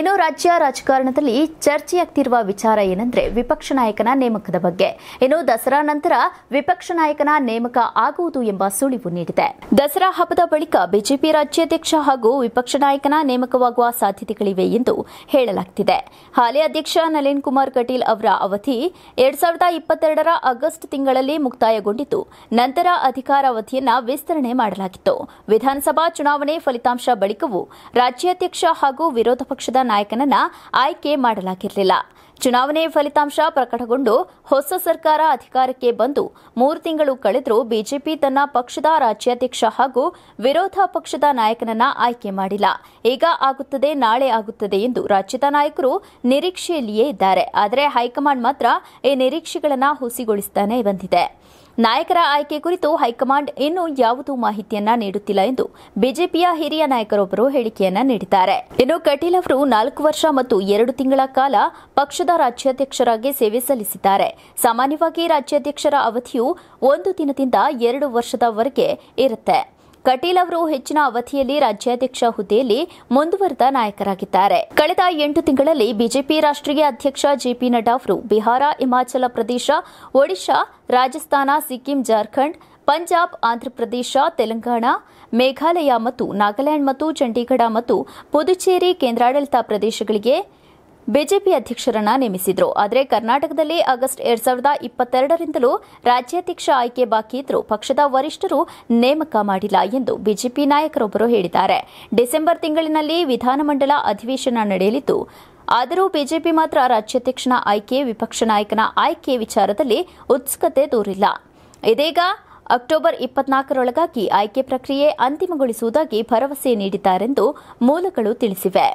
ಇನ್ನು ರಾಜ್ಯ ರಾಜಕಾರಣದಲ್ಲಿ ಚರ್ಚೆಯಾಗ್ತಿರುವ ವಿಚಾರ ಏನಂದ್ರೆ ವಿಪಕ್ಷ ನಾಯಕನ ನೇಮಕದ ಬಗ್ಗೆ ಇನ್ನು ದಸರಾ ನಂತರ ವಿಪಕ್ಷ ನಾಯಕನ ನೇಮಕ ಆಗುವುದು ಎಂಬ ಸುಳಿವು ನೀಡಿದೆ ದಸರಾ ಹಬ್ಬದ ಬಳಿಕ ಬಿಜೆಪಿ ರಾಜ್ಯಾಧ್ಯಕ್ಷ ಹಾಗೂ ವಿಪಕ್ಷ ನಾಯಕನ ನೇಮಕವಾಗುವ ಸಾಧ್ಯತೆಗಳಿವೆ ಎಂದು ಹೇಳಲಾಗ್ತಿದೆ ಹಾಲಿ ಅಧ್ಯಕ್ಷ ನಳಿನ್ ಕುಮಾರ್ ಕಟೀಲ್ ಅವರ ಅವಧಿ ಎರಡ್ ಸಾವಿರದ ಇಪ್ಪತ್ತೆರಡರ ಆಗಸ್ಟ್ ತಿಂಗಳಲ್ಲಿ ಮುಕ್ತಾಯಗೊಂಡಿದ್ದು ನಂತರ ಅಧಿಕಾರ ಅವಧಿಯನ್ನು ವಿಸ್ತರಣೆ ಮಾಡಲಾಗಿತ್ತು ವಿಧಾನಸಭಾ ಚುನಾವಣೆ ಫಲಿತಾಂಶ ಬಳಿಕವೂ ರಾಜ್ಯಾಧ್ಯಕ್ಷ ಹಾಗೂ ವಿರೋಧ ಪಕ್ಷದ ನಾಯಕನನ್ನ ಆಯ್ಕೆ ಮಾಡಲಾಗಿರಲಿಲ್ಲ ಚುನಾವಣೆ ಫಲಿತಾಂಶ ಪ್ರಕಟಗೊಂಡು ಹೊಸ ಸರ್ಕಾರ ಅಧಿಕಾರಕ್ಕೆ ಬಂದು ಮೂರು ತಿಂಗಳು ಕಳೆದರೂ ಬಿಜೆಪಿ ತನ್ನ ಪಕ್ಷದ ರಾಜ್ಯಾಧ್ಯಕ್ಷ ಹಾಗೂ ವಿರೋಧ ಪಕ್ಷದ ನಾಯಕನನ್ನ ಆಯ್ಕೆ ಮಾಡಿಲ್ಲ ಈಗ ಆಗುತ್ತದೆ ನಾಳೆ ಆಗುತ್ತದೆ ಎಂದು ರಾಜ್ಯದ ನಾಯಕರು ನಿರೀಕ್ಷೆಯಲ್ಲಿಯೇ ಇದ್ದಾರೆ ಆದರೆ ಹೈಕಮಾಂಡ್ ಮಾತ್ರ ಈ ನಿರೀಕ್ಷೆಗಳನ್ನು ಹುಸಿಗೊಳಿಸುತ್ತಾನೆ ಬಂದಿದೆ ನಾಯಕರ ಆಯ್ಕೆ ಕುರಿತು ಹೈಕಮಾಂಡ್ ಇನ್ನೂ ಯಾವುದೂ ಮಾಹಿತಿಯನ್ನ ನೀಡುತ್ತಿಲ್ಲ ಎಂದು ಬಿಜೆಪಿಯ ಹಿರಿಯ ನಾಯಕರೊಬ್ಬರು ಹೇಳಿಕೆಯನ್ನ ನೀಡಿದ್ದಾರೆ ಇನ್ನು ಕಟೀಲ್ ಅವರು ನಾಲ್ಕು ವರ್ಷ ಮತ್ತು ಎರಡು ತಿಂಗಳ ಕಾಲ ಪಕ್ಷದ ರಾಜ್ಯಾಧ್ಯಕ್ಷರಾಗಿ ಸೇವೆ ಸಲ್ಲಿಸಿದ್ದಾರೆ ಸಾಮಾನ್ಯವಾಗಿ ರಾಜ್ಯಾಧ್ಯಕ್ಷರ ಅವಧಿಯು ಒಂದು ದಿನದಿಂದ ಎರಡು ವರ್ಷದವರೆಗೆ ಇರುತ್ತೆ ಕಟೀಲ್ ಅವರು ಹೆಚ್ಚಿನ ಅವಧಿಯಲ್ಲಿ ರಾಜ್ಯಾಧ್ಯಕ್ಷ ಹುದ್ದೆಯಲ್ಲಿ ಮುಂದುವರೆದ ನಾಯಕರಾಗಿದ್ದಾರೆ ಕಳೆದ ಎಂಟು ತಿಂಗಳಲ್ಲಿ ಬಿಜೆಪಿ ರಾಷ್ಟ್ರೀಯ ಅಧ್ಯಕ್ಷ ಜೆಪಿ ನಡ್ಡಾ ಅವರು ಬಿಹಾರ ಹಿಮಾಚಲ ಪ್ರದೇಶ ಒಡಿಶಾ ರಾಜಸ್ಥಾನ ಸಿಕ್ಕಿಂ ಜಾರ್ಖಂಡ್ ಪಂಜಾಬ್ ಆಂಧ್ರಪ್ರದೇಶ ತೆಲಂಗಾಣ ಮೇಘಾಲಯ ಮತ್ತು ನಾಗಾಲ್ಯಾಂಡ್ ಮತ್ತು ಚಂಡೀಗಢ ಮತ್ತು ಪುದುಚೇರಿ ಕೇಂದ್ರಾಡಳಿತ ಪ್ರದೇಶಗಳಿಗೆ ಬಿಜೆಪಿ ಅಧ್ಯಕ್ಷರನ್ನ ನೇಮಿಸಿದ್ರು ಆದರೆ ಕರ್ನಾಟಕದಲ್ಲಿ ಆಗಸ್ಟ್ ಎರಡ್ ಸಾವಿರದ ಇಪ್ಪತ್ತೆರಡರಿಂದಲೂ ರಾಜ್ಯಾಧ್ಯಕ್ಷ ಆಯ್ಕೆ ಬಾಕಿ ಇದ್ದರೂ ಪಕ್ಷದ ವರಿಷ್ಠರು ನೇಮಕ ಮಾಡಿಲ್ಲ ಎಂದು ಬಿಜೆಪಿ ನಾಯಕರೊಬ್ಬರು ಹೇಳಿದ್ದಾರೆ ಡಿಸೆಂಬರ್ ತಿಂಗಳಿನಲ್ಲಿ ವಿಧಾನಮಂಡಲ ಅಧಿವೇಶನ ನಡೆಯಲಿದ್ದು ಆದರೂ ಬಿಜೆಪಿ ಮಾತ್ರ ರಾಜ್ಯಾಧ್ಯಕ್ಷನ ಆಯ್ಕೆ ವಿಪಕ್ಷ ನಾಯಕನ ಆಯ್ಕೆ ವಿಚಾರದಲ್ಲಿ ಉತ್ಸುಕತೆ ದೂರಿಲ್ಲ ಇದೀಗ ಅಕ್ಟೋಬರ್ ಇಪ್ಪತ್ನಾಲ್ಕರೊಳಗಾಗಿ ಆಯ್ಕೆ ಪ್ರಕ್ರಿಯೆ ಅಂತಿಮಗೊಳಿಸುವುದಾಗಿ ಭರವಸೆ ನೀಡಿದ್ದಾರೆಂದು ಮೂಲಗಳು ತಿಳಿಸಿವೆ